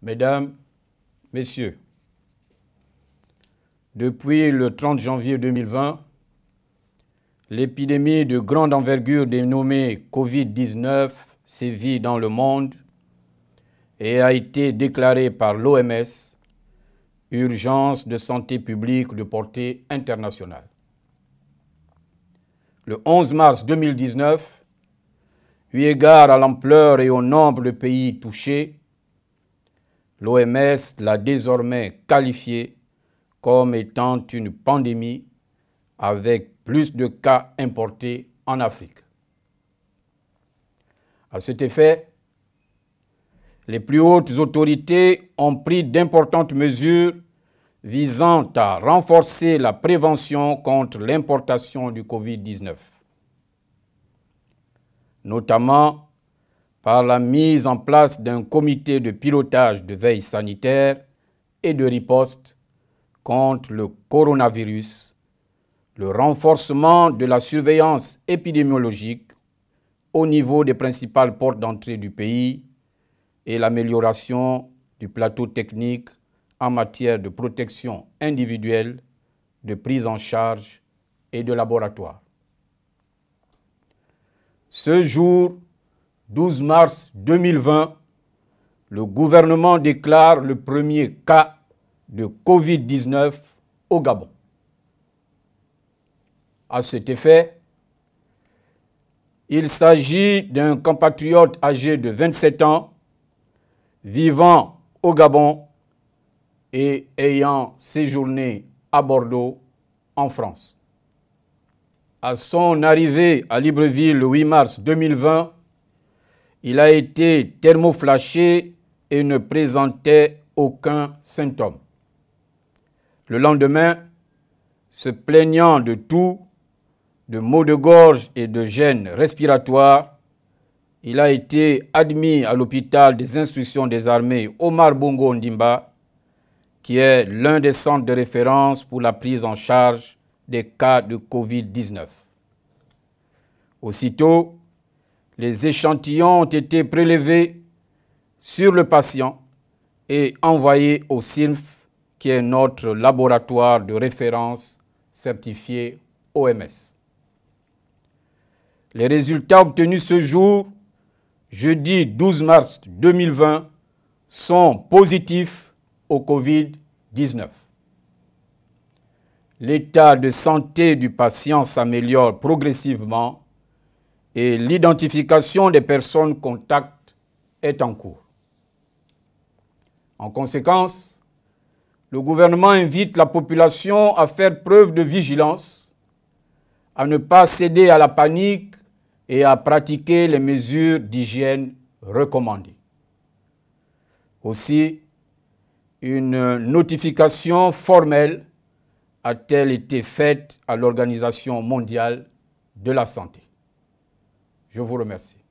Mesdames, Messieurs, depuis le 30 janvier 2020, l'épidémie de grande envergure dénommée Covid-19 sévit dans le monde et a été déclarée par l'OMS urgence de santé publique de portée internationale. Le 11 mars 2019, eu égard à l'ampleur et au nombre de pays touchés, L'OMS l'a désormais qualifiée comme étant une pandémie avec plus de cas importés en Afrique. À cet effet, les plus hautes autorités ont pris d'importantes mesures visant à renforcer la prévention contre l'importation du Covid-19. Notamment, par la mise en place d'un comité de pilotage de veille sanitaire et de riposte contre le coronavirus, le renforcement de la surveillance épidémiologique au niveau des principales portes d'entrée du pays et l'amélioration du plateau technique en matière de protection individuelle, de prise en charge et de laboratoire. Ce jour 12 mars 2020, le gouvernement déclare le premier cas de Covid-19 au Gabon. À cet effet, il s'agit d'un compatriote âgé de 27 ans vivant au Gabon et ayant séjourné à Bordeaux en France. À son arrivée à Libreville le 8 mars 2020, il a été thermoflashé et ne présentait aucun symptôme. Le lendemain, se plaignant de tout, de maux de gorge et de gênes respiratoires, il a été admis à l'hôpital des instructions des armées Omar Bongo Ndimba, qui est l'un des centres de référence pour la prise en charge des cas de Covid-19. Aussitôt, les échantillons ont été prélevés sur le patient et envoyés au SINF, qui est notre laboratoire de référence certifié OMS. Les résultats obtenus ce jour, jeudi 12 mars 2020, sont positifs au Covid-19. L'état de santé du patient s'améliore progressivement et l'identification des personnes contacts est en cours. En conséquence, le gouvernement invite la population à faire preuve de vigilance, à ne pas céder à la panique et à pratiquer les mesures d'hygiène recommandées. Aussi, une notification formelle a-t-elle été faite à l'Organisation mondiale de la santé. Je vous remercie.